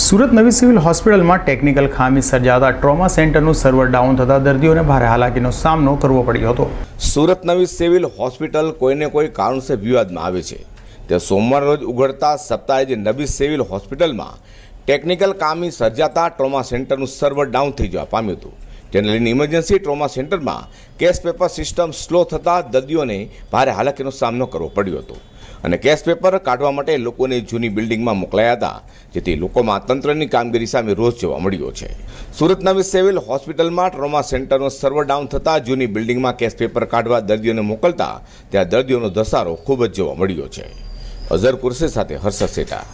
સુરત નવી સિવિલ હોસ્પિટલમાં ટેકનિકલ ખામી સર્જાતા ટ્રોમા સેન્ટરનું સર્વર ડાઉન થતા દર્દીઓને ભારે હાલાકીનો સામનો કરવો પડ્યો હતો સુરત નવી સિવિલ હોસ્પિટલ કોઈને કોઈ કારણસર વિવાદમાં આવે છે તે સોમવાર રોજ ઉઘડતા સપ્તાહે જે નવી સિવિલ હોસ્પિટલમાં ટેકનિકલ ખામી સર્જાતા ટ્રોમા સેન્ટરનું સર્વર ડાઉન થઈ જવા પામ્યું હતું જેને લઈને ઇમરજન્સી ટ્રોમા સેન્ટરમાં કેસ પેપર સિસ્ટમ સ્લો થતા દર્દીઓને ભારે હાલાકીનો સામનો કરવો પડ્યો હતો અને કેસ પેપર કાઢવા માટે લોકોને જૂની બિલ્ડિંગમાં મોકલાયા હતા જેથી લોકોમાં તંત્રની કામગીરી સામે રોષ જોવા મળ્યો છે સુરતના સિવિલ હોસ્પિટલમાં ટ્રોમા સેન્ટરનો સર્વર ડાઉન થતાં જૂની બિલ્ડિંગમાં કેસ પેપર કાઢવા દર્દીઓને મોકલતા ત્યાં દર્દીઓનો ધસારો ખૂબ જ જોવા મળ્યો છે અઝર કુરશી સાથે હર્ષદ સેટા